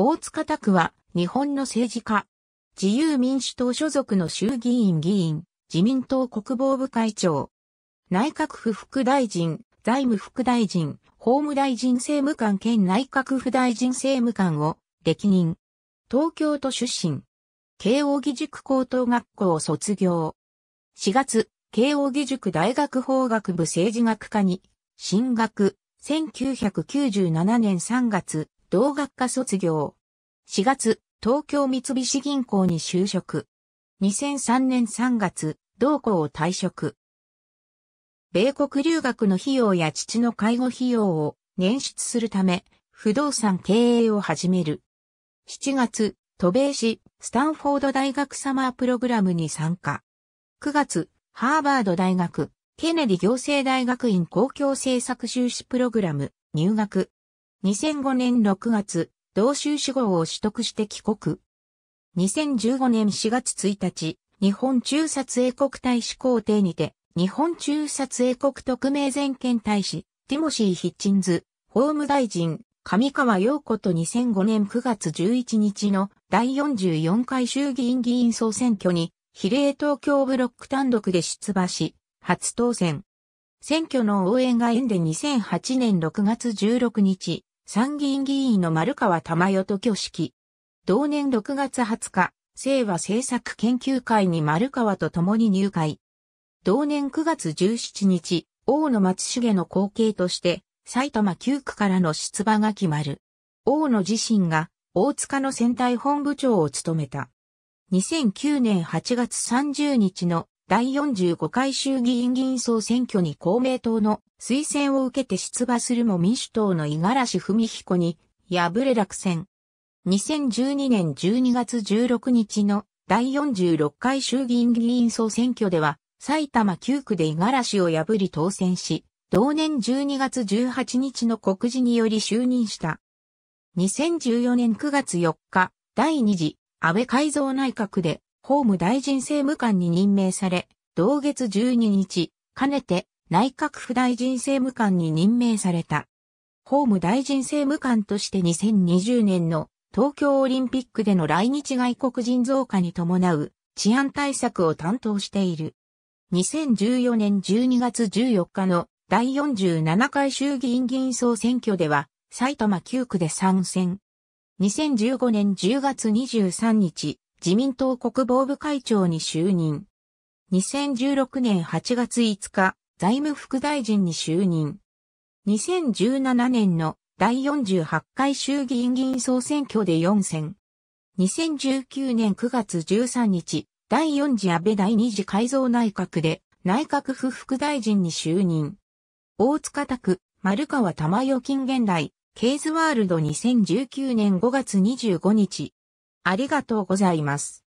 大塚拓は、日本の政治家。自由民主党所属の衆議院議員、自民党国防部会長。内閣府副大臣、財務副大臣、法務大臣政務官兼内閣府大臣政務官を歴任。東京都出身。慶應義塾高等学校を卒業。4月、慶應義塾大学法学部政治学科に進学。1997年3月、同学科卒業。4月、東京三菱銀行に就職。2003年3月、同校を退職。米国留学の費用や父の介護費用を捻出するため、不動産経営を始める。7月、渡米市、スタンフォード大学サマープログラムに参加。9月、ハーバード大学、ケネディ行政大学院公共政策修士プログラム、入学。2005年6月、同州志望を取得して帰国。2015年4月1日、日本中撮影国大使公邸にて、日本中撮影国特命全権大使、ティモシー・ヒッチンズ、法務大臣、上川陽子と2005年9月11日の第44回衆議院議員総選挙に、比例東京ブロック単独で出馬し、初当選。選挙の応援が縁で2008年6月16日、参議院議員の丸川珠代と挙式。同年6月20日、清和政策研究会に丸川と共に入会。同年9月17日、大野松重の後継として、埼玉9区からの出馬が決まる。大野自身が、大塚の選対本部長を務めた。2009年8月30日の第45回衆議院議員総選挙に公明党の推薦を受けて出馬するも民主党の五十嵐文彦に敗れ落選。2012年12月16日の第46回衆議院議員総選挙では埼玉9区で五十嵐を破り当選し、同年12月18日の告示により就任した。2014年9月4日、第2次安倍改造内閣で法務大臣政務官に任命され、同月12日、かねて内閣府大臣政務官に任命された。法務大臣政務官として2020年の東京オリンピックでの来日外国人増加に伴う治安対策を担当している。2014年12月14日の第47回衆議院議員総選挙では埼玉9区で参戦。2015年10月23日、自民党国防部会長に就任。2016年8月5日、財務副大臣に就任。2017年の第48回衆議院議員総選挙で4選。2019年9月13日、第4次安倍第2次改造内閣で内閣府副大臣に就任。大塚拓、丸川玉代近現代、ケーズワールド2019年5月25日、ありがとうございます。